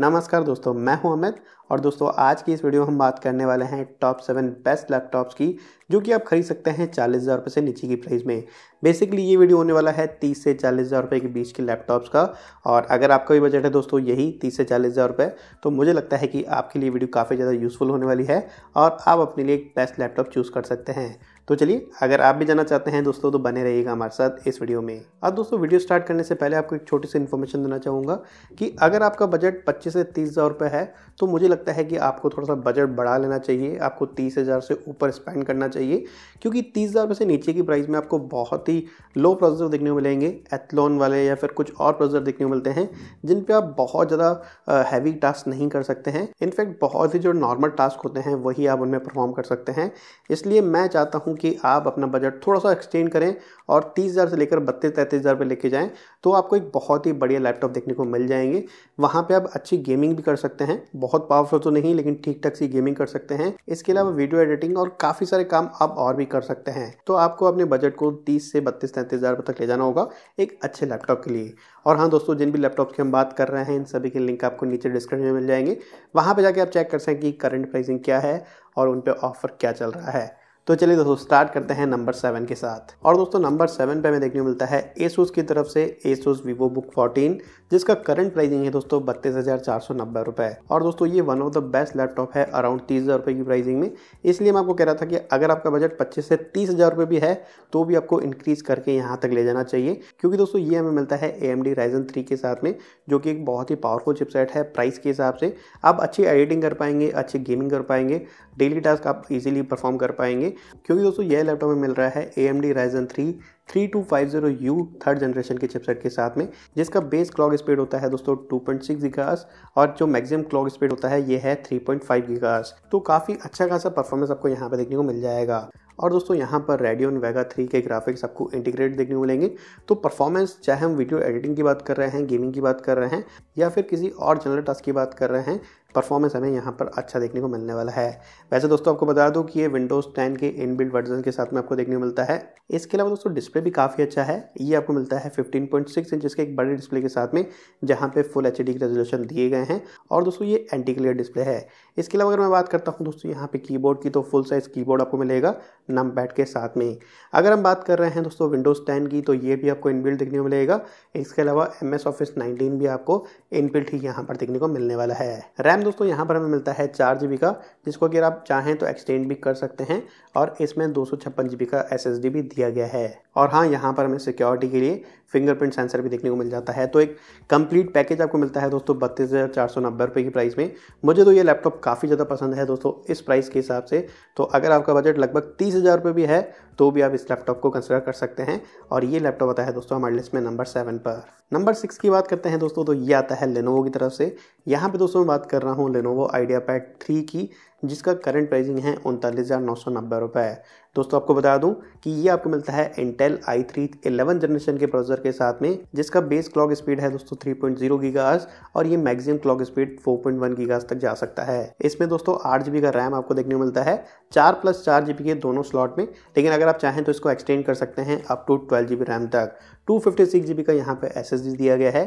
नमस्कार दोस्तों मैं हूं अमित और दोस्तों आज की इस वीडियो में हम बात करने वाले हैं टॉप सेवन बेस्ट लैपटॉप्स की जो कि आप खरीद सकते हैं चालीस हज़ार रुपये से नीचे की प्राइस में बेसिकली ये वीडियो होने वाला है तीस से चालीस हज़ार रुपये के बीच के लैपटॉप्स का और अगर आपका भी बजट है दोस्तों यही तीस से चालीस हज़ार रुपये तो मुझे लगता है कि आपके लिए वीडियो काफ़ी ज़्यादा यूज़फुल होने वाली है और आप अपने लिए एक बेस्ट लैपटॉप चूज़ कर सकते हैं तो चलिए अगर आप भी जाना चाहते हैं दोस्तों तो बने रहिएगा हमारे साथ इस वीडियो में अब दोस्तों वीडियो स्टार्ट करने से पहले आपको एक छोटी सी इन्फॉर्मेशन देना चाहूँगा कि अगर आपका बजट पच्चीस से तीस हज़ार रुपये है तो मुझे लगता है कि आपको थोड़ा सा बजट बढ़ा लेना चाहिए आपको तीस हज़ार से ऊपर स्पेंड करना चाहिए क्योंकि तीस हज़ार रुपये से नीचे की प्राइस में आपको बहुत ही लो प्रोसेसर देखने को मिलेंगे एथलॉन वाले या फिर कुछ और प्रोसेसर देखने को मिलते हैं जिन पर आप बहुत ज़्यादा हैवी टास्क नहीं कर सकते हैं इनफैक्ट बहुत ही जो नॉर्मल टास्क होते हैं वही आप उनमें परफॉर्म कर सकते हैं इसलिए मैं चाहता हूँ कि आप अपना बजट थोड़ा सा एक्सटेंड करें और तीस हज़ार से लेकर बत्तीस तैंतीस हज़ार रुपये लेके जाएं तो आपको एक बहुत ही बढ़िया लैपटॉप देखने को मिल जाएंगे वहाँ पर आप अच्छी गेमिंग भी कर सकते हैं बहुत पावरफुल तो नहीं लेकिन ठीक ठाक सी गेमिंग कर सकते हैं इसके अलावा वीडियो एडिटिंग और काफ़ी सारे काम आप और भी कर सकते हैं तो आपको अपने बजट को तीस से बत्तीस तैंतीस हज़ार तक ले जाना होगा एक अच्छे लैपटॉप के लिए और हाँ दोस्तों जिन भी लैपटॉप की हम बात कर रहे हैं इन सभी के लिंक आपको नीचे डिस्क्रिप्शन में मिल जाएंगे वहाँ पर जाके आप चेक कर सकें कि करंट प्राइसिंग क्या है और उन पर ऑफर क्या चल रहा है तो चलिए दोस्तों स्टार्ट करते हैं नंबर सेवन के साथ और दोस्तों नंबर सेवन पे हमें देखने को मिलता है एसूस की तरफ से एसूस वीवो बुक फोर्टीन जिसका करंट प्राइसिंग है दोस्तों बत्तीस हज़ार चार सौ नब्बे रुपये और दोस्तों ये one of the best laptop है अराउंड तीस हज़ार रुपये की प्राइसिंग में इसलिए मैं आपको कह रहा था कि अगर आपका बजट पच्चीस से तीस हज़ार रुपये भी है तो भी आपको इंक्रीज़ करके यहाँ तक ले जाना चाहिए क्योंकि दोस्तों ये हमें मिलता है A M D Ryzen three के साथ में जो कि एक बहुत ही पावरफुल चिपसेट है प्राइस के हिसाब से आप अच्छी एडिटिंग कर पाएंगे अच्छी गेमिंग कर पाएंगे डेली टास्क आप इजीली परफॉर्म कर पाएंगे क्योंकि दोस्तों यह लैपटॉप में मिल रहा है A M D Ryzen three three two five zero U third generation के चिपसेट के साथ में जिसका बेस क्लॉक स्पीड होता है दोस्तों टू पॉइंट सिक्स गीगास और जो मैक्सिमम क्लॉक स्पीड होता है ये है थ्री पॉइंट फाइव गीगास तो काफ़ी अच्छा खासा परफॉर्मेंस आपको यहाँ पर देखने को मिल जाएगा और दोस्तों यहाँ पर रेडियन वेगा थ्री के ग्राफिक्स आपको इंटीग्रेट देखने को मिलेंगे तो परफॉर्मेंस चाहे हम वीडियो एडिटिंग की बात कर रहे हैं गेमिंग की बात कर रहे हैं या फिर किसी और जनरल टास्क की बात कर रहे हैं परफॉर्मेंस हमें यहाँ पर अच्छा देखने को मिलने वाला है वैसे दोस्तों आपको बता दूँ कि ये विंडोज़ टेन के इन वर्जन के साथ में आपको देखने को मिलता है इसके अलावा दोस्तों डिस्प्ले भी काफ़ी अच्छा है ये आपको मिलता है 15.6 पॉइंट इंच के एक बड़े डिस्प्ले के साथ में जहाँ पे फुल एच डी के रेजोल्यूशन दिए गए हैं और दोस्तों ये एंटी क्लियर डिस्प्ले है इसके अलावा अगर मैं बात करता हूँ दोस्तों यहाँ पे कीबोर्ड की तो फुल साइज़ कीबोर्ड आपको मिलेगा नम के साथ में अगर हम बात कर रहे हैं दोस्तों विंडोज़ टेन की तो ये भी आपको इन देखने को मिलेगा इसके अलावा एम ऑफिस नाइनटीन भी आपको इन ही यहाँ पर देखने को मिलने वाला है रैम रैम दोस्तों यहाँ पर हमें मिलता है चार जी का जिसको अगर आप चाहें तो एक्सटेंड भी कर सकते हैं और इसमें दो सौ का एस भी दिया गया है और हाँ यहाँ पर हमें सिक्योरिटी के लिए फिंगरप्रिंट सेंसर भी देखने को मिल जाता है तो एक कंप्लीट पैकेज आपको मिलता है दोस्तों बत्तीस हज़ार चार सौ नब्बे की प्राइस में मुझे तो ये लैपटॉप काफ़ी ज़्यादा पसंद है दोस्तों इस प्राइस के हिसाब से तो अगर आपका बजट लगभग तीस हज़ार रुपये भी है तो भी आप इस लैपटॉप को कंसिडर कर सकते हैं और ये लैपटॉप आता है दोस्तों हमारे लिस्ट में नंबर सेवन पर नंबर सिक्स की बात करते हैं दोस्तों तो ये आता है लेनोवो की तरफ से यहाँ पे दोस्तों मैं बात कर रहा हूँ लेनोवो आइडिया पैड थ्री की जिसका करंट प्राइसिंग है उनतालीस हज़ार नौ सौ नब्बे रुपये दोस्तों आपको बता दूं कि ये आपको मिलता है Intel I three eleven generation के प्रोसेसर के साथ में जिसका बेस क्लॉक स्पीड है दोस्तों थ्री पॉइंट जीरो गीगास और ये maximum clock speed four point one गीगास तक जा सकता है इसमें दोस्तों आठ जीबी का रैम आपको देखने को मिलता है चार प्लस चार जीबी के दोनों स्लॉट में लेकिन अगर आप चाहें तो इसको एक्सटेंड कर सकते हैं up to twelve GB RAM तक टू फिफ्टी सिक्स का यहाँ पे एस एस डी दिया गया है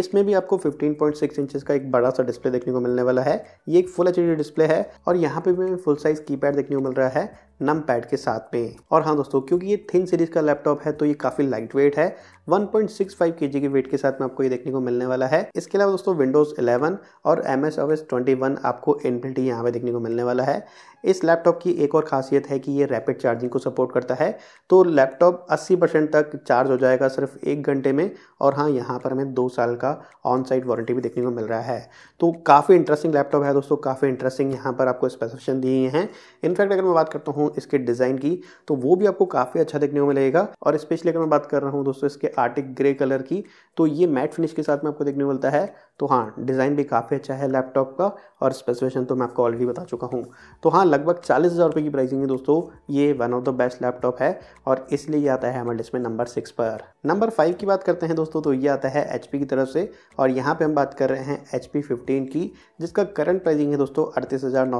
इसमें भी आपको फिफ्टीन पॉइंट सिक्स इंचज का एक बड़ा सा डिस्प्ले देखने को मिलने वाला है ये एक फुल एच डी डिस्प्ले है और यहाँ पे भी फुल साइज की पैड देखने को मिल रहा है नम पैड के साथ में और हाँ दोस्तों क्योंकि ये थिन सीरीज का लैपटॉप है तो ये काफ़ी लाइट वेट है 1.65 पॉइंट के जी वेट के साथ में आपको ये देखने को मिलने वाला है इसके अलावा दोस्तों विंडोज़ 11 और एम एस ऑफिस ट्वेंटी आपको इनबिल्ट यहाँ पे देखने को मिलने वाला है इस लैपटॉप की एक और खासियत है कि ये रैपिड चार्जिंग को सपोर्ट करता है तो लैपटॉप 80 परसेंट तक चार्ज हो जाएगा सिर्फ एक घंटे में और हाँ यहाँ पर हमें दो साल का ऑन साइड वारंटी भी देखने को मिल रहा है तो काफ़ी इंटरेस्टिंग लैपटॉप है दोस्तों काफ़ी इंटरेस्टिंग यहाँ पर आपको स्पेसिफिकेशन दिए हैं इनफैक्ट अगर मैं बात करता हूँ हूँ इसके डिज़ाइन की तो वो भी आपको काफ़ी अच्छा देखने को मिलेगा और स्पेशली अगर मैं बात कर रहा हूँ दोस्तों इसके आर्टिक ग्रे कलर की तो ये मैट फिनिश के साथ में आपको देखने को मिलता है तो हाँ डिज़ाइन भी काफ़ी अच्छा है लैपटॉप का और स्पेसिफिकेशन तो मैं आपको ऑलरेडी बता चुका हूँ तो हाँ लगभग चालीस हज़ार रुपये की प्राइसिंग है दोस्तों ये one of the best laptop है और इसलिए ये आता है हमारे लिस्ट नंबर सिक्स पर नंबर फाइव की बात करते हैं दोस्तों तो ये आता है एच की तरफ से और यहाँ पर हम बात कर रहे हैं एच पी की जिसका करंट प्राइसिंग है दोस्तों अड़तीस हज़ार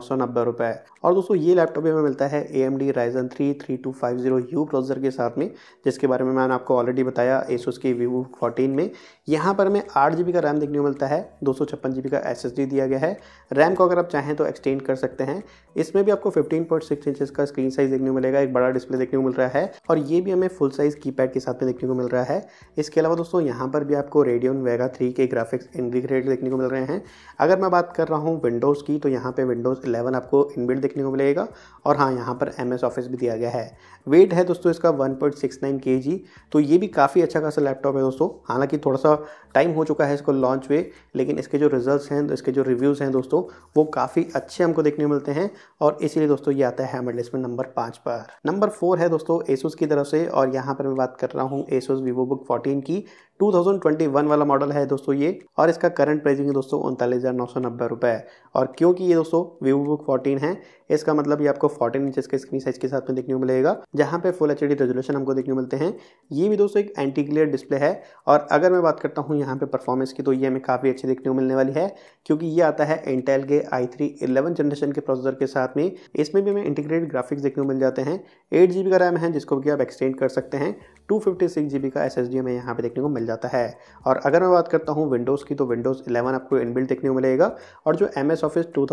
और दोस्तों ये लैपटॉप हमें मिलता है A M D Ryzen three three two five zero U processor के साथ में जिसके बारे में मैंने आपको ऑलरेडी बताया एसोस के वीवो फोर्टीन में यहाँ पर हमें आठ जी बी का रैम देखने को मिलता है दो सौ छप्पन जी बी का एस एस डी दिया गया है रैम को अगर आप चाहें तो एक्सटेंड कर सकते हैं इसमें भी आपको फिफ्टीन पॉइंट सिक्स इंचज का स्क्रीन साइज देखने को मिलेगा एक बड़ा डिस्प्ले देखने को मिल रहा है और ये भी हमें फुल साइज की पैड के साथ में देखने को मिल रहा है इसके अलावा दोस्तों यहाँ पर भी आपको रेडियन वेगा थ्री के ग्राफिक्स इंटीग्रेटेड देखने को मिल रहे हैं अगर मैं बात कर रहा हूँ विंडोज़ की तो यहाँ पर विंडोज़ इलेवन आपको इनबिल्ट देखने को मिलेगा और हाँ यहाँ पर पर एम एस ऑफिस भी दिया गया है वेट है दोस्तों इसका वन पॉइंट सिक्स नाइन के जी तो ये भी काफ़ी अच्छा खासा लैपटॉप है दोस्तों हालांकि थोड़ा सा टाइम हो चुका है इसको लॉन्च हुए लेकिन इसके जो रिजल्ट हैं इसके जो रिव्यूज़ हैं दोस्तों वो काफ़ी अच्छे हमको देखने मिलते हैं और इसीलिए दोस्तों ये आता है हमारे लिस्ट में नंबर पाँच पर नंबर फोर है दोस्तों एसोस की तरफ से और यहाँ पर मैं बात कर रहा हूँ एसोस वीवो बुक फोर्टीन की 2021 वाला मॉडल है दोस्तों ये और इसका करंट प्राइसिंग है दोस्तों उनतालीस हज़ार नौ सौ नब्बे रुपये और क्योंकि ये दोस्तों वीवो बुक फोर्टीन है इसका मतलब ये आपको फोर्टीन इंच के स्क्रीन साइज के साथ में देखने को मिलेगा जहाँ पे फुल एच रेजोल्यूशन हमको देखने को मिलते हैं ये भी दोस्तों एक एंटी क्लियर डिस्प्ले है और अगर मैं बात करता हूँ यहाँ पे परफॉर्मेंस की तो ये हमें काफ़ी अच्छी देखने को मिलने वाली है क्योंकि ये आता है इंटेल के आई थ्री इलेवन जनरेशन के प्रोसेसर के साथ में इसमें भी हमें इंटीग्रेटेड ग्राफिक्स देखने को मिल जाते हैं एट जी बी का रैम है जिसको कि आप एक्सटेंड कर सकते हैं टू फिफ्टी सिक्स का एस एस डी हमें यहाँ पे देखने को मिल मिल जाता है और अगर मैं बात करता हूँ विंडोज़ की तो विंडोज़ 11 आपको इनबिल्ट देखने को मिलेगा और जो एम एस ऑफिस टू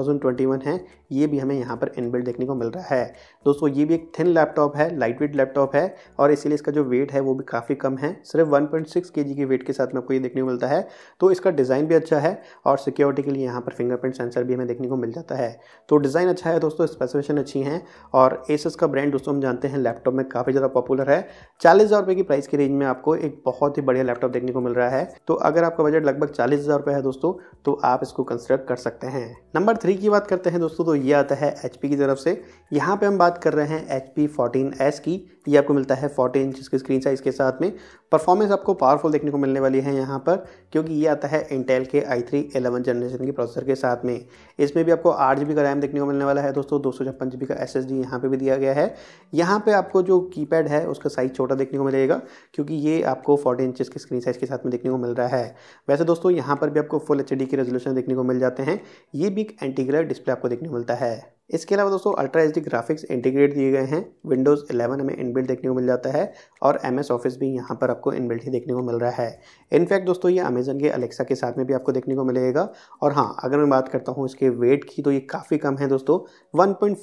है ये भी हमें यहाँ पर इनबिल्ट देखने को मिल रहा है दोस्तों ये भी एक थिन लैपटॉप है लाइट वेट लैपटॉप है और इसीलिए इसका जो वेट है वो भी काफ़ी कम है सिर्फ वन पॉइंट के वेट के साथ में आपको ये देखने को मिलता है तो इसका डिज़ाइन भी अच्छा है और सिक्योरिटी के लिए यहाँ पर फिंगरप्रिंट सेंसर भी हमें देखने को मिल जाता है तो डिज़ाइन अच्छा है दोस्तों स्पेसिफिकेशन अच्छी हैं और एसस का ब्रांड दोस्तों हम जानते हैं लैपटॉप में काफ़ी ज़्यादा पॉपुलर है चालीस हज़ार रुपये की प्राइस की रेंज में आपको एक बहुत ही बढ़िया लैपटॉप लैपटॉप देखने को मिल रहा है तो अगर आपका बजट लगभग चालीस हज़ार रुपए है दोस्तों तो आप इसको कंसिडर कर सकते हैं नंबर थ्री की बात करते हैं दोस्तों तो ये आता है एच की तरफ से यहाँ पर हम बात कर रहे हैं एच पी की ये आपको मिलता है फोर्टी इंच की स्क्रीन साइज़ के साथ में परफॉर्मेंस आपको पावरफुल देखने को मिलने वाली है यहाँ पर क्योंकि ये आता है इंटेल के आई थ्री एलेवन जनरेशन के प्रोसेसर के साथ में इसमें भी आपको आठ जी का रैम देखने को मिलने वाला है दोस्तों दो सौ छप्पन जी बी का एस एस डी यहाँ पर भी दिया गया है यहाँ पर आपको जो की पैड है उसका साइज़ छोटा देखने को मिलेगा क्योंकि ये आपको फोर्टी इंचज़ की स्क्रीन साइज़ के साथ में देखने को मिल रहा है वैसे दोस्तों यहाँ पर भी आपको फुल एच डी के रेजोल्यूशन देखने को मिल जाते हैं ये भी एक एंटीग्रल डिस्प्ले आपको देखने को मिलता है इसके अलावा दोस्तों अल्ट्रा एच ग्राफिक्स इंटीग्रेट दिए गए हैं विंडोज़ 11 हमें इनबिल्ट देखने को मिल जाता है और एम एस ऑफिस भी यहाँ पर आपको इनबिल्ट ही देखने को मिल रहा है इनफैक्ट दोस्तों ये अमेजन के अलेक्सा के साथ में भी आपको देखने को मिलेगा और हाँ अगर मैं बात करता हूँ इसके वेट की तो ये काफ़ी कम है दोस्तों वन पॉइंट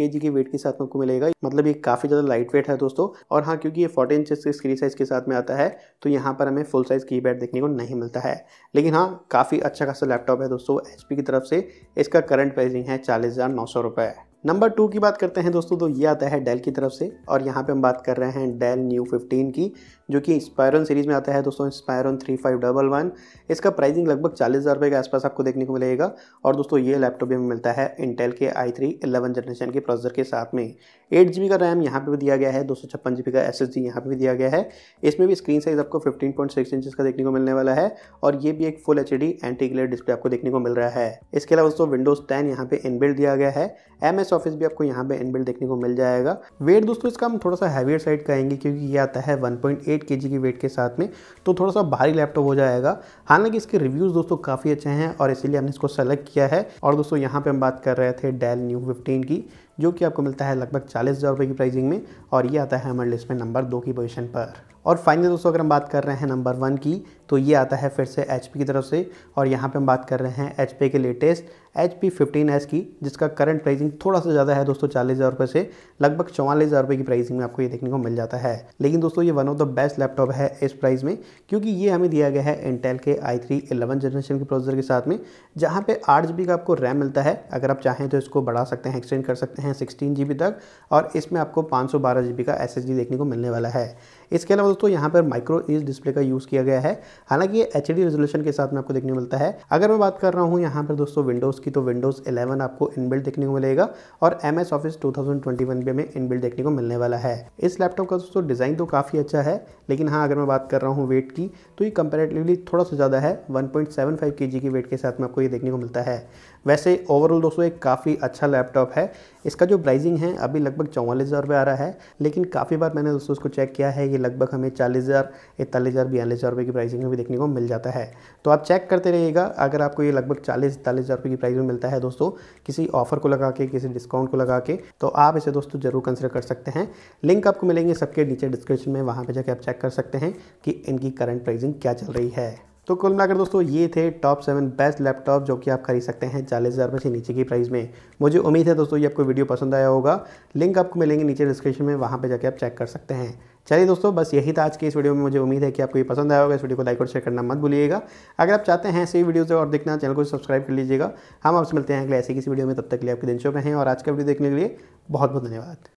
के वेट के साथ में आपको मिलेगा मतलब ये काफ़ी ज़्यादा लाइट वेट है दोस्तों और हाँ क्योंकि ये फोर्टी इंच के स्क्रीन साइज़ के साथ में आता है तो यहाँ पर हमें फुल साइज़ की देखने को नहीं मिलता है लेकिन हाँ काफ़ी अच्छा खासा लैपटॉप है दोस्तों एच की तरफ से इसका करंट प्राइसिंग है चालीस हज़ार नौ सौ रुपये नंबर टू की बात करते हैं दोस्तों तो ये आता है डेल की तरफ से और यहाँ पे हम बात कर रहे हैं डेल न्यू 15 की जो कि स्पायरन सीरीज़ में आता है दोस्तों Aspire three five double one इसका प्राइसिंग लगभग चालीस हज़ार रुपये के आसपास आपको देखने को मिलेगा और दोस्तों ये लैपटॉप भी मिलता है इंटेल के आई थ्री इलेवन जनरेशन के प्रोसेसर के साथ में एट जी बी का रैम यहाँ पे भी दिया गया है दो सौ छप्पन जी बी का एस एस डी यहाँ पर भी दिया गया है इसमें भी स्क्रीन साइज़ आपको फिफ्टीन पॉइंट सिक्स इंचज़ का देखने को मिलने वाला है और ये भी एक full H D anti glare display आपको देखने को मिल रहा है इसके अलावा दोस्तों विंडोज़ टेन यहाँ पे इनबिल्ड दिया गया है एम एस ऑफिस भी आपको यहाँ पे इनबिल्ड देखने को मिल जाएगा वेट दोस्तों इसका हम थोड़ा सा हैवियर साइड कहेंगे क्योंकि ये आता है वन पॉइंट एट एट के की वेट के साथ में तो थोड़ा सा भारी लैपटॉप हो जाएगा हालांकि इसके रिव्यूज़ दोस्तों काफ़ी अच्छे हैं और इसीलिए हमने इसको सेलेक्ट किया है और दोस्तों यहाँ पर हम बात कर रहे थे डेल न्यू फिफ्टीन की जो कि आपको मिलता है लगभग चालीस हज़ार की प्राइसिंग में और ये आता है हमारे लिस्ट में नंबर दो की पोजिशन पर और फाइनली दोस्तों अगर हम बात कर रहे हैं नंबर वन की तो ये आता है फिर से एच की तरफ से और यहाँ पे हम बात कर रहे हैं एच के latest H P fifteen S की जिसका करंट प्राइसिंग थोड़ा सा ज़्यादा है दोस्तों चालीस हज़ार रुपये से लगभग चौवालीस हज़ार रुपये की प्राइसिंग में आपको ये देखने को मिल जाता है लेकिन दोस्तों ये one of the best laptop है इस प्राइस में क्योंकि ये हमें दिया गया है इंटेल के आई थ्री जनरेशन के प्रोसेसर के साथ में जहाँ पर आठ जी का आपको रैम मिलता है अगर आप चाहें तो इसको बढ़ा सकते हैं एक्सटेंड कर सकते हैं सिक्सटीन जी तक और इसमें आपको पाँच सौ बारह जी बी का एस एस देखने को मिलने वाला है इसके अलावा दोस्तों यहाँ पर माइक्रो इज डिस्प्ले का यूज़ किया गया है हालांकि ये एच रेजोल्यूशन के साथ में आपको देखने को मिलता है अगर मैं बात कर रहा हूँ यहाँ पर दोस्तों विंडोज़ की तो विंडोज़ इलेवन आपको इनबिल्ट देखने को मिलेगा और एम एस ऑफिस टू में इन इनबिल्ट देखने को मिलने वाला है इस लैपटॉप का दोस्तों डिज़ाइन तो काफ़ी अच्छा है लेकिन हाँ अगर मैं बात कर रहा हूँ वेट की तो ये कंपेरेटिवली थोड़ा सा ज़्यादा है के जी की वेट के साथ में आपको ये देखने को मिलता है वैसे ओवरऑल दोस्तों एक काफ़ी अच्छा लैपटॉप है इसका जो प्राइसिंग है अभी लगभग चौवालीस हज़ार रुपये आ रहा है लेकिन काफ़ी बार मैंने दोस्तों इसको चेक किया है ये लगभग हमें चालीस हज़ार इकतालीस हज़ार बयालीस हज़ार रुपये की प्राइसिंग में भी देखने को मिल जाता है तो आप चेक करते रहिएगा अगर आपको ये लगभग चालीस इकतालीस हज़ार रुपये की प्राइस में मिलता है दोस्तों किसी ऑफर को लगा के किसी डिस्काउंट को लगा के तो आप इसे दोस्तों ज़रूर कंसिडर कर सकते हैं लिंक आपको मिलेंगे सबके नीचे डिस्क्रिप्शन में वहाँ पर जाकर आप चेक कर सकते हैं कि इनकी करंट प्राइजिंग क्या चल रही है तो कुल मिलाकर दोस्तों ये थे टॉप सेवन बेस्ट लैपटॉप जो कि आप खरीद सकते हैं चालीस हज़ार से नीचे की प्राइस में मुझे उम्मीद है दोस्तों ये आपको वीडियो पसंद आया होगा लिंक आपको मिलेंगे नीचे डिस्क्रिप्शन में वहाँ पर जाकर आप चेक कर सकते हैं चलिए दोस्तों बस यही था आज की इस वीडियो में मुझे उम्मीद है कि आपको ये पसंद आया होगा इस वीडियो को लाइक और शेयर करना मत भूलिएगा अगर आप चाहते हैं ऐसी वीडियोज़ और देखना चैनल को सब्सक्राइब कर लीजिएगा हम आपसे मिलते हैं अगले ऐसी किसी वीडियो में तब तक के लिए आपके दिन शो में और आज का वीडियो देखने के लिए बहुत बहुत धन्यवाद